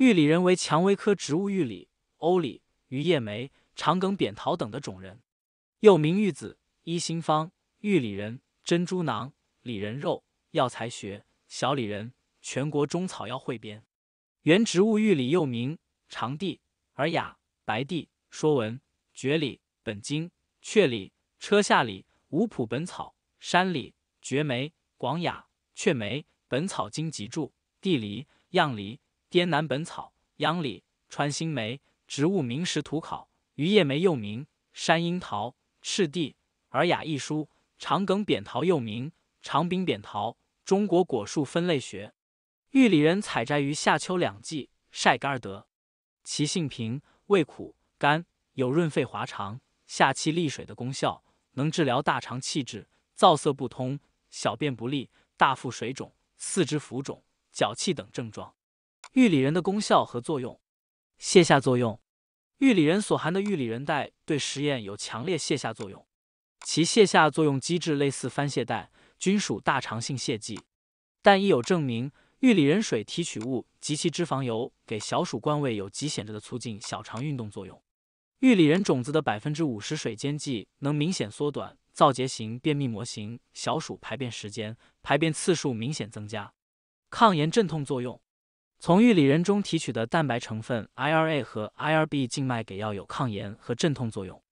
玉里人为蔷薇科植物玉里、欧里、榆叶梅、长梗扁桃等的种人，又名玉子、一心方、玉里人、珍珠囊、李仁肉、药材学、小李仁。《全国中草药汇编》原植物玉里又名长地、尔雅、白地、说文、蕨里、本经、雀里、车下里、五普本草》山里、蕨梅、广雅、雀梅、《本草经集注》地梨、样梨。《滇南本草》、《央里川心梅植物名实图考》、《榆叶梅又名山樱桃》、《赤地尔雅一书》、《长梗扁桃又名长柄扁桃》、《中国果树分类学》。玉里人采摘于夏秋两季，晒干而得。其性平，味苦甘，有润肺滑肠、下气利水的功效，能治疗大肠气滞、燥塞不通、小便不利、大腹水肿、四肢浮肿、脚气等症状。玉里仁的功效和作用，泻下作用。玉里仁所含的玉里仁带对实验有强烈泻下作用，其泻下作用机制类似番泻带，均属大肠性泻剂。但已有证明，玉里仁水提取物及其脂肪油给小鼠灌胃有极显著的促进小肠运动作用。玉里仁种子的百分之五十水煎剂能明显缩短造结型便秘模型小鼠排便时间，排便次数明显增加。抗炎镇痛作用。从玉里人中提取的蛋白成分 IRA 和 IRB 静脉给药有抗炎和镇痛作用，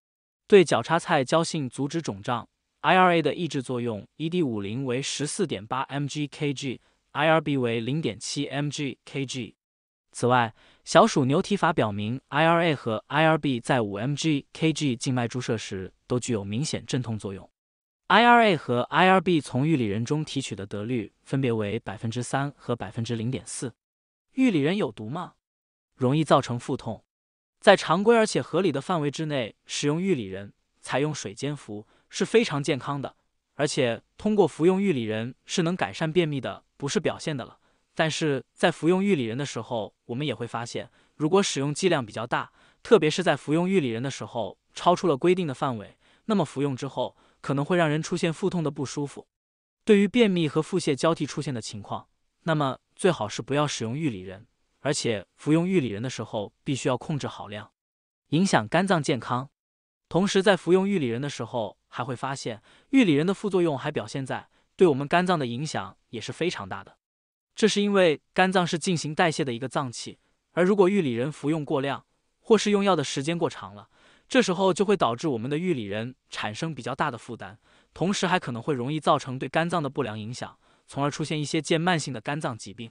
对角叉菜胶性阻止肿胀。IRA 的抑制作用 ED50 为14.8 mg/kg，IRB 为0.7 mg/kg。此外，小鼠牛蹄法表明 IRA 和 IRB 在5 mg/kg 静脉注射时都具有明显镇痛作用。IRA 和 IRB 从玉里人中提取的得率分别为3%和0.4%。玉里人有毒吗？容易造成腹痛。在常规而且合理的范围之内使用玉里人，采用水煎服是非常健康的，而且通过服用玉里人是能改善便秘的，不是表现的了。但是在服用玉里人的时候，我们也会发现，如果使用剂量比较大，特别是在服用玉里人的时候超出了规定的范围，那么服用之后可能会让人出现腹痛的不舒服。对于便秘和腹泻交替出现的情况。那么最好是不要使用玉里仁，而且服用玉里仁的时候必须要控制好量，影响肝脏健康。同时在服用玉里仁的时候，还会发现玉里仁的副作用还表现在对我们肝脏的影响也是非常大的。这是因为肝脏是进行代谢的一个脏器，而如果玉里仁服用过量，或是用药的时间过长了，这时候就会导致我们的玉里仁产生比较大的负担，同时还可能会容易造成对肝脏的不良影响。从而出现一些渐慢性的肝脏疾病。